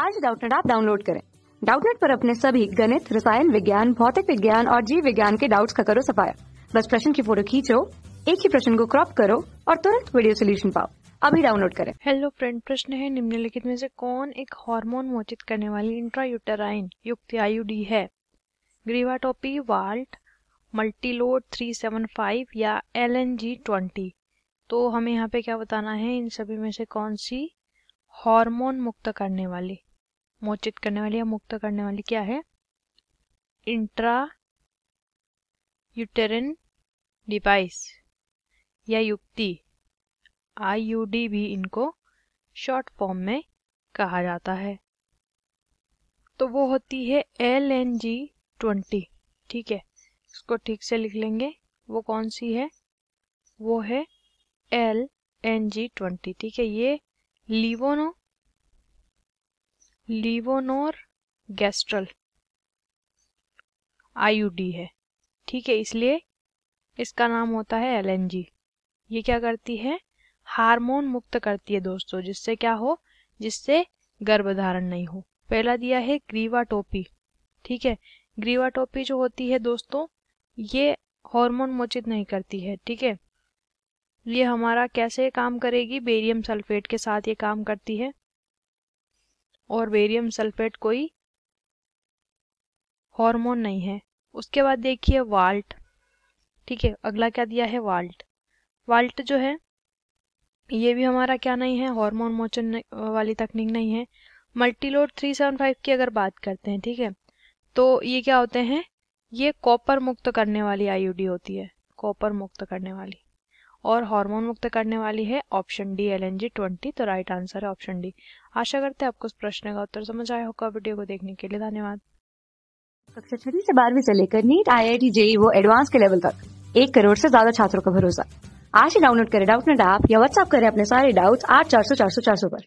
आज डाउटनेट आप डाउनलोड करें डाउटनेट पर अपने सभी गणित रसायन विज्ञान भौतिक विज्ञान और जीव विज्ञान के डाउट्स का करो सफाया बस प्रश्न की फोटो खींचो एक ही प्रश्न को क्रॉप करो और तुरंत वीडियो सोल्यूशन पाओ अभी डाउनलोड करें हेलो फ्रेंड प्रश्न है निम्नलिखित में से कौन एक हार्मोन मोचित करने वाली इंट्रायुटराइन युक्त आयुडी है ग्रीवाटोपी वाल्ट मल्टीलोड 375 या एल एन जी ट्वेंटी तो हमें यहाँ पे क्या बताना है इन सभी में से कौन सी हार्मोन मुक्त करने वाली मोचित करने वाली या मुक्त करने वाली क्या है इंट्रा यूटेरिन डिवाइस या युक्ति आईयूडी भी इनको शॉर्ट फॉर्म में कहा जाता है तो वो होती है एल एन जी ट्वेंटी ठीक है इसको ठीक से लिख लेंगे वो कौन सी है वो है एल एन जी ट्वेंटी ठीक है ये लीवोनो लीवोनोर गैस्ट्रल आईयूडी है ठीक है इसलिए इसका नाम होता है एलएनजी ये क्या करती है हार्मोन मुक्त करती है दोस्तों जिससे क्या हो जिससे गर्भधारण नहीं हो पहला दिया है ग्रीवाटोपी ठीक है ग्रीवाटोपी जो होती है दोस्तों ये हार्मोन मोचित नहीं करती है ठीक है ये हमारा कैसे काम करेगी बेरियम सल्फेट के साथ ये काम करती है और बेरियम सल्फेट कोई हार्मोन नहीं है उसके बाद देखिए वाल्ट ठीक है अगला क्या दिया है वाल्ट वाल्ट जो है ये भी हमारा क्या नहीं है हार्मोन मोचन वाली तकनीक नहीं है मल्टीलोड 375 की अगर बात करते हैं ठीक है तो ये क्या होते हैं ये कॉपर मुक्त करने वाली आईयूडी होती है कॉपर मुक्त करने वाली और हार्मोन मुक्त करने वाली है option D L N G twenty तो राइट आंसर है ऑप्शन डी आशा करते हैं आपको इस प्रश्न का उत्तर समझ आया होगा वीडियो को देखने के लिए धन्यवाद कक्षा छठी से बारहवीं से लेकर NEET I I T JEE वो एडवांस के लेवल तक एक करोड़ से ज्यादा छात्रों का भरोसा आज ही डाउनलोड करें डाउट नेट ऐप या व्हाट्सअप करें अपने सारे डाउट्स आठ चार सौ चार सौ चार सौ पर